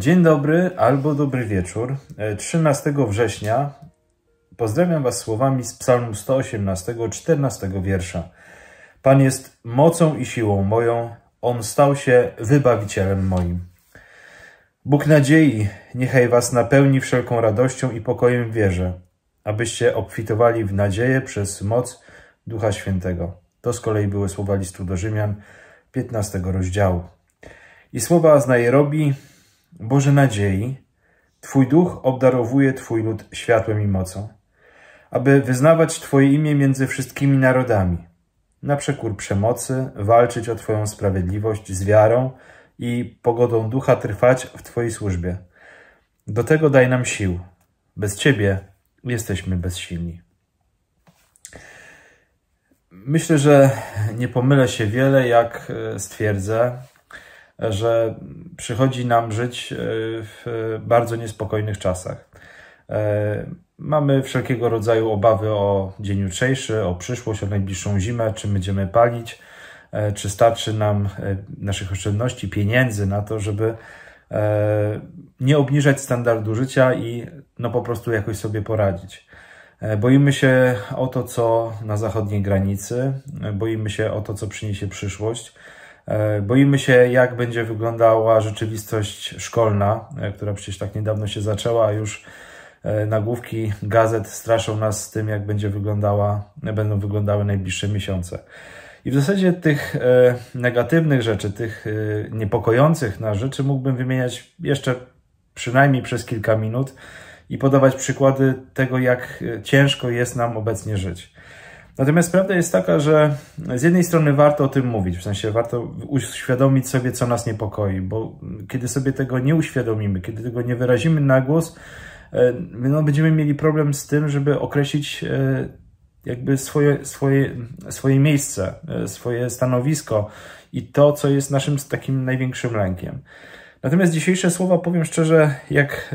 Dzień dobry albo dobry wieczór. 13 e, września pozdrawiam Was słowami z Psalmu 118, 14 wiersza. Pan jest mocą i siłą moją, On stał się wybawicielem moim. Bóg nadziei, niechaj Was napełni wszelką radością i pokojem wierze, abyście obfitowali w nadzieję przez moc Ducha Świętego. To z kolei były słowa listu do Rzymian, 15 rozdziału. I słowa z Nairobi, Boże nadziei, Twój duch obdarowuje Twój lud światłem i mocą, aby wyznawać Twoje imię między wszystkimi narodami, na przekór przemocy, walczyć o Twoją sprawiedliwość z wiarą i pogodą ducha trwać w Twojej służbie. Do tego daj nam sił. Bez Ciebie jesteśmy bezsilni. Myślę, że nie pomylę się wiele, jak e, stwierdzę, że przychodzi nam żyć e, w bardzo niespokojnych czasach. E, mamy wszelkiego rodzaju obawy o dzień jutrzejszy, o przyszłość, o najbliższą zimę, czy będziemy palić, e, czy starczy nam naszych oszczędności, pieniędzy na to, żeby nie obniżać standardu życia i no po prostu jakoś sobie poradzić. Boimy się o to, co na zachodniej granicy, boimy się o to, co przyniesie przyszłość. E, boimy się, jak będzie wyglądała rzeczywistość szkolna, e, która przecież tak niedawno się zaczęła, a już e, nagłówki gazet straszą nas z tym, jak będzie wyglądała, będą wyglądały najbliższe miesiące. I w zasadzie tych negatywnych rzeczy, tych niepokojących nas rzeczy mógłbym wymieniać jeszcze przynajmniej przez kilka minut i podawać przykłady tego, jak ciężko jest nam obecnie żyć. Natomiast prawda jest taka, że z jednej strony warto o tym mówić, w sensie warto uświadomić sobie, co nas niepokoi, bo kiedy sobie tego nie uświadomimy, kiedy tego nie wyrazimy na głos, e, no będziemy mieli problem z tym, żeby określić e, jakby swoje, swoje, swoje miejsce, e, swoje stanowisko i to, co jest naszym takim największym lękiem. Natomiast dzisiejsze słowa, powiem szczerze, jak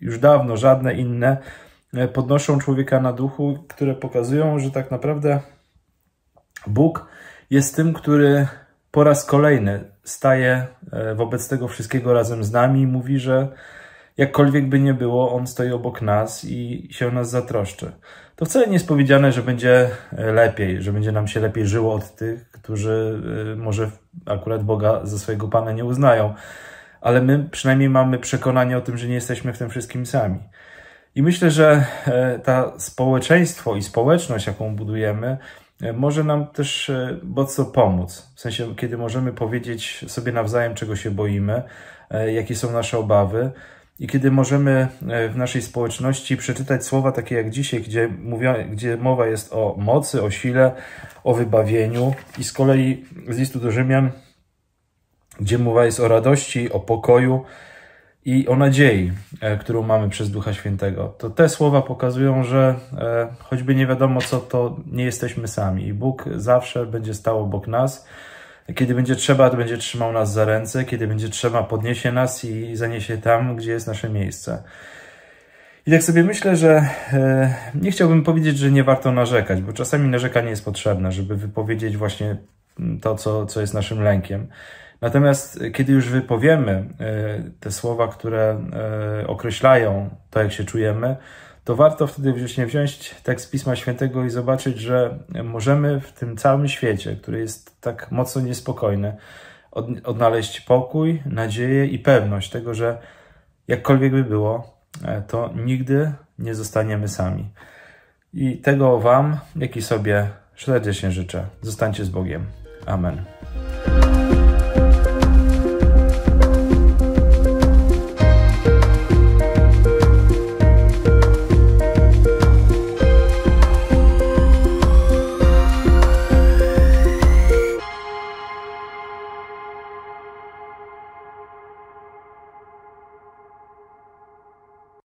już dawno żadne inne, E, podnoszą człowieka na duchu, które pokazują, że tak naprawdę Bóg jest tym, który po raz kolejny staje e, wobec tego wszystkiego razem z nami i mówi, że jakkolwiek by nie było, On stoi obok nas i się o nas zatroszczy. To wcale nie jest powiedziane, że będzie e, lepiej, że będzie nam się lepiej żyło od tych, którzy może akurat Boga za swojego Pana nie uznają, ale my przynajmniej mamy przekonanie o tym, że nie jesteśmy w tym wszystkim sami. I myślę, że e, ta społeczeństwo i społeczność, jaką budujemy, e, może nam też mocno e, pomóc. W sensie, kiedy możemy powiedzieć sobie nawzajem, czego się boimy, jakie są nasze obawy, i kiedy możemy w naszej społeczności przeczytać słowa takie jak dzisiaj, gdzie, mówią, gdzie mowa jest o mocy, o sile, o wybawieniu, i z kolei z listu do Rzymian, gdzie mowa jest o radości, o pokoju, i o nadziei, e, którą mamy przez Ducha Świętego. To te słowa pokazują, że e, choćby nie wiadomo co, to nie jesteśmy sami i Bóg zawsze będzie stał obok nas. Kiedy będzie trzeba, to będzie trzymał nas za ręce, kiedy będzie trzeba, podniesie nas i zaniesie tam, gdzie jest nasze miejsce. I tak sobie myślę, że e, nie chciałbym powiedzieć, że nie warto narzekać, bo czasami narzekanie jest potrzebne, żeby wypowiedzieć właśnie to, co, co jest naszym lękiem. Natomiast e, kiedy już wypowiemy e, te słowa, które e, określają to, jak się czujemy, to warto wtedy właśnie wziąć tekst Pisma Świętego i zobaczyć, że możemy w tym całym świecie, który jest tak mocno niespokojny, odnaleźć pokój, nadzieję i pewność tego, że jakkolwiek by było, to nigdy nie zostaniemy sami. I tego Wam, jak i sobie serdecznie życzę. Zostańcie z Bogiem. Amen.